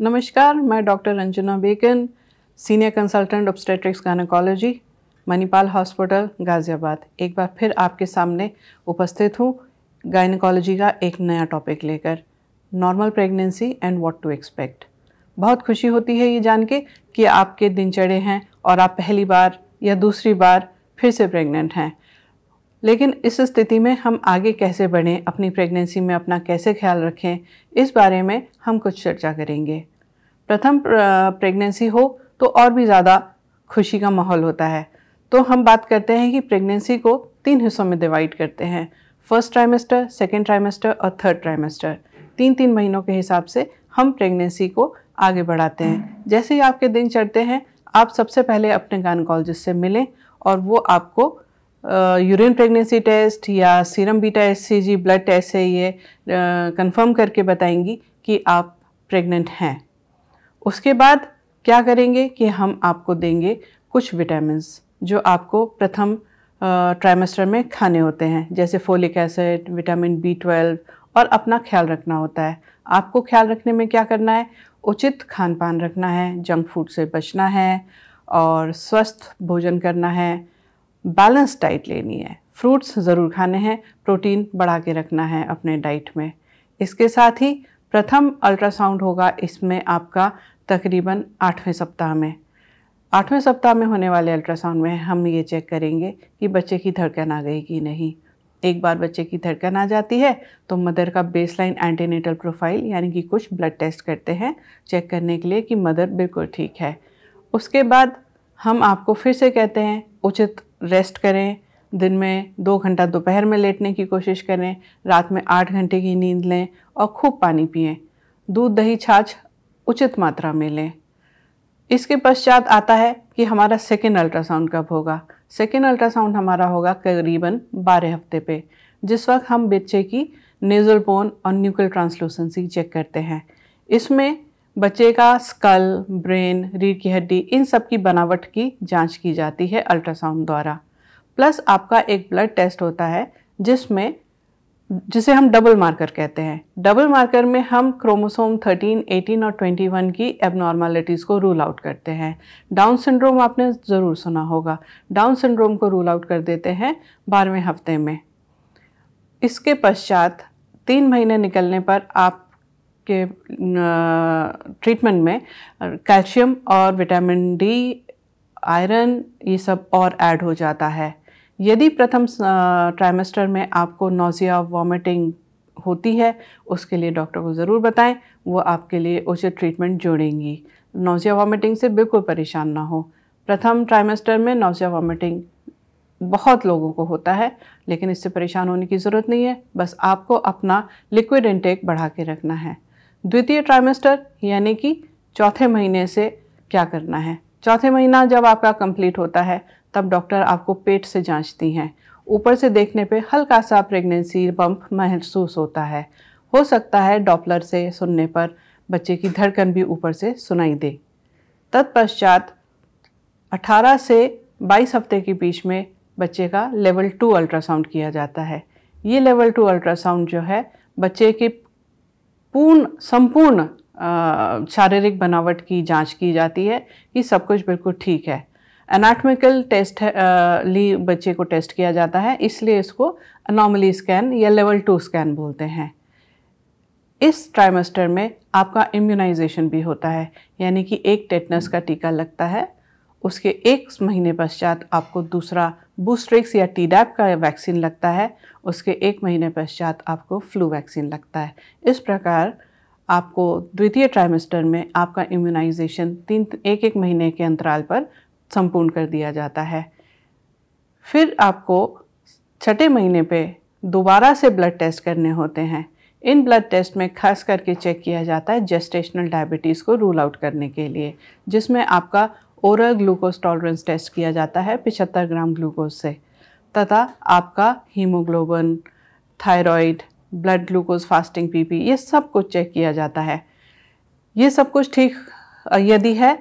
नमस्कार मैं डॉक्टर रंजना बेकन senior consultant obstetrics gynaecology Manipal hospital Ghaziabad एक बार फिर आपके सामने उपस्थित हूँ गायनकोलॉजी का एक नया टॉपिक लेकर normal pregnancy and what to expect बहुत खुशी होती है ये जान के कि आपके दिनचर्या हैं और आप पहली बार या दूसरी बार फिर से प्रेग्नेंट हैं लेकिन इस स्थिति में हम आगे कैसे बढ़ें अपनी प्रेगनेंसी में अपना कैसे ख्याल रखें इस बारे में हम कुछ चर्चा करेंगे प्रथम प्रेगनेंसी हो तो और भी ज़्यादा खुशी का माहौल होता है तो हम बात करते हैं कि प्रेगनेंसी को तीन हिस्सों में डिवाइड करते हैं फर्स्ट ट्राइमेस्टर सेकेंड ट्राइमेस्टर और थर्ड ट्राइमेस्टर तीन तीन महीनों के हिसाब से हम प्रेगनेंसी को आगे बढ़ाते हैं जैसे ही आपके दिन चढ़ते हैं आप सबसे पहले अपने गायनकोलॉजिस्ट से मिलें और वो आपको यूरिन प्रेगनेंसी टेस्ट या serum beta S blood test से ये कंफर्म करके बताएंगी कि आप प्रेग्नेंट हैं उसके बाद क्या करेंगे कि हम आपको देंगे कुछ विटामिन जो आपको प्रथम ट्राइमेस्टर में खाने होते हैं जैसे folic acid vitamin B twelve और अपना ख्याल रखना होता है आपको ख्याल रखने में क्या करना है उचित खान पान रखना है जंक फूड से बचना है और स्वस्थ भोजन करना है बैलेंस डाइट लेनी है फ्रूट्स ज़रूर खाने हैं प्रोटीन बढ़ा के रखना है अपने डाइट में इसके साथ ही प्रथम अल्ट्रासाउंड होगा इसमें आपका तकरीबन आठवें सप्ताह में आठवें सप्ताह में होने वाले अल्ट्रासाउंड में हम ये चेक करेंगे कि बच्चे की धड़कन आ गई कि नहीं एक बार बच्चे की धड़कन आ जाती है तो मदर का बेसलाइन एंटीनेटल प्रोफाइल यानी कि कुछ ब्लड टेस्ट करते हैं चेक करने के लिए कि मदर बिल्कुल ठीक है उसके बाद हम आपको फिर से कहते हैं उचित रेस्ट करें दिन में दो घंटा दोपहर में लेटने की कोशिश करें रात में आठ घंटे की नींद लें और खूब पानी पिए दूध दही छाछ उचित मात्रा में लें इसके पश्चात आता है कि हमारा सेकेंड अल्ट्रासाउंड कब होगा सेकेंड अल्ट्रासाउंड हमारा होगा करीबन बारह हफ्ते पे जिस वक्त हम बच्चे की नेजल बोन और न्यूक्ल ट्रांसलूसेंसी चेक करते हैं इसमें बच्चे का स्कल ब्रेन रीढ़ की हड्डी इन सब की बनावट की जांच की जाती है अल्ट्रासाउंड द्वारा प्लस आपका एक ब्लड टेस्ट होता है जिसमें जिसे हम डबल मार्कर कहते हैं डबल मार्कर में हम क्रोमोसोम 13, 18 और 21 की एबनॉर्मालिटीज़ को रूल आउट करते हैं डाउन सिंड्रोम आपने ज़रूर सुना होगा डाउन सिंड्रोम को रूल आउट कर देते हैं बारहवें हफ्ते में इसके पश्चात तीन महीने निकलने पर आप के ट्रीटमेंट में कैल्शियम और विटामिन डी आयरन ये सब और ऐड हो जाता है यदि प्रथम ट्राइमेस्टर में आपको नोज़िया वॉमिटिंग होती है उसके लिए डॉक्टर को ज़रूर बताएं वो आपके लिए उचित ट्रीटमेंट जोड़ेंगी नोज़िया वॉमिटिंग से बिल्कुल परेशान ना हो प्रथम ट्राइमेस्टर में नोज़िया वॉमिटिंग बहुत लोगों को होता है लेकिन इससे परेशान होने की ज़रूरत नहीं है बस आपको अपना लिक्विड इंटेक बढ़ा के रखना है द्वितीय ट्राइमेस्टर यानी कि चौथे महीने से क्या करना है चौथे महीना जब आपका कंप्लीट होता है तब डॉक्टर आपको पेट से जांचती हैं ऊपर से देखने पे हल्का सा प्रेगनेंसी बम्प महसूस होता है हो सकता है डॉपलर से सुनने पर बच्चे की धड़कन भी ऊपर से सुनाई दे तत्पश्चात 18 से 22 हफ्ते के बीच में बच्चे का लेवल टू अल्ट्रासाउंड किया जाता है ये लेवल टू अल्ट्रासाउंड जो है बच्चे के पूर्ण संपूर्ण शारीरिक बनावट की जांच की जाती है कि सब कुछ बिल्कुल ठीक है एनाटमिकल टेस्ट ली बच्चे को टेस्ट किया जाता है इसलिए इसको अनॉमली स्कैन या लेवल टू स्कैन बोलते हैं इस ट्राइमेस्टर में आपका इम्यूनाइजेशन भी होता है यानी कि एक टेटनस का टीका लगता है उसके एक महीने पश्चात आपको दूसरा बूस्ट्रिक्स या टीडैप का वैक्सीन लगता है उसके एक महीने पश्चात आपको फ्लू वैक्सीन लगता है इस प्रकार आपको द्वितीय ट्राइमेस्टर में आपका इम्यूनाइजेशन तीन एक एक महीने के अंतराल पर संपूर्ण कर दिया जाता है फिर आपको छठे महीने पे दोबारा से ब्लड टेस्ट करने होते हैं इन ब्लड टेस्ट में खास करके चेक किया जाता है जेस्टेशनल डायबिटीज़ को रूल आउट करने के लिए जिसमें आपका ओरल ग्लूकोज टॉलरेंस टेस्ट किया जाता है पिछहत्तर ग्राम ग्लूकोज से तथा आपका haemoglobin thyroid blood glucose fasting PP ये सब कुछ चेक किया जाता है ये सब कुछ ठीक यदि है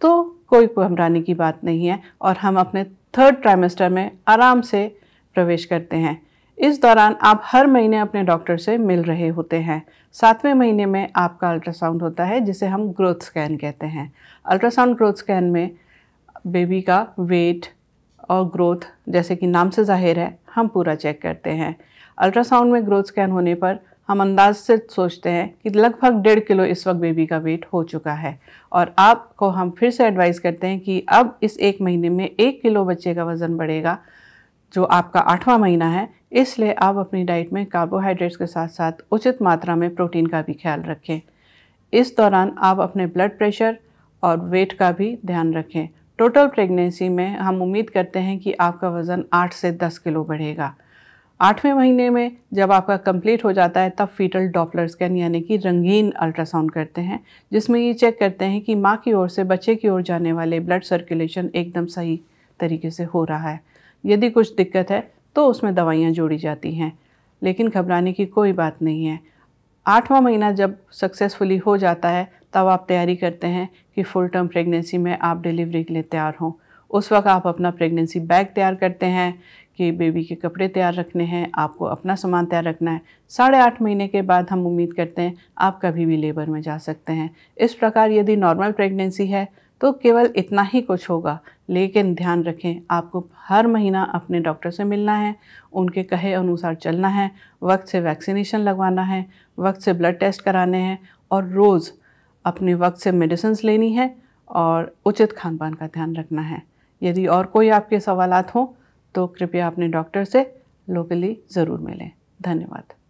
तो कोई घबराने की बात नहीं है और हम अपने थर्ड ट्राइमेस्टर में आराम से प्रवेश करते हैं इस दौरान आप हर महीने अपने डॉक्टर से मिल रहे होते हैं सातवें महीने में आपका अल्ट्रासाउंड होता है जिसे हम ग्रोथ स्कैन कहते हैं अल्ट्रासाउंड ग्रोथ स्कैन में बेबी का वेट और ग्रोथ जैसे कि नाम से जाहिर है हम पूरा चेक करते हैं अल्ट्रासाउंड में ग्रोथ स्कैन होने पर हम अंदाज से सोचते हैं कि लगभग डेढ़ किलो इस वक्त बेबी का वेट हो चुका है और आपको हम फिर से एडवाइस करते हैं कि अब इस एक महीने में एक किलो बच्चे का वज़न बढ़ेगा जो आपका आठवां महीना है इसलिए आप अपनी डाइट में कार्बोहाइड्रेट्स के साथ साथ उचित मात्रा में प्रोटीन का भी ख्याल रखें इस दौरान आप अपने ब्लड प्रेशर और वेट का भी ध्यान रखें टोटल प्रेगनेंसी में हम उम्मीद करते हैं कि आपका वज़न 8 से 10 किलो बढ़ेगा आठवें महीने में जब आपका कंप्लीट हो जाता है तब फीटल डॉपलर स्कैन यानी कि रंगीन अल्ट्रासाउंड करते हैं जिसमें ये चेक करते हैं कि माँ की ओर से बच्चे की ओर जाने वाले ब्लड सर्कुलेशन एकदम सही तरीके से हो रहा है यदि कुछ दिक्कत है तो उसमें दवाइयाँ जोड़ी जाती हैं लेकिन घबराने की कोई बात नहीं है आठवां महीना जब सक्सेसफुली हो जाता है तब आप तैयारी करते हैं कि फुल टर्म प्रेगनेंसी में आप डिलीवरी के लिए तैयार हों उस वक्त आप अपना प्रेगनेंसी बैग तैयार करते हैं कि बेबी के कपड़े तैयार रखने हैं आपको अपना सामान तैयार रखना है साढ़े आठ महीने के बाद हम उम्मीद करते हैं आप कभी भी लेबर में जा सकते हैं इस प्रकार यदि नॉर्मल प्रेगनेंसी है तो केवल इतना ही कुछ होगा लेकिन ध्यान रखें आपको हर महीना अपने डॉक्टर से मिलना है उनके कहे अनुसार चलना है वक्त से वैक्सीनेशन लगवाना है वक्त से ब्लड टेस्ट कराने हैं और रोज़ अपने वक्त से मेडिसिन लेनी है और उचित खान पान का ध्यान रखना है यदि और कोई आपके सवाल हों तो कृपया अपने डॉक्टर से लोकली ज़रूर मिलें धन्यवाद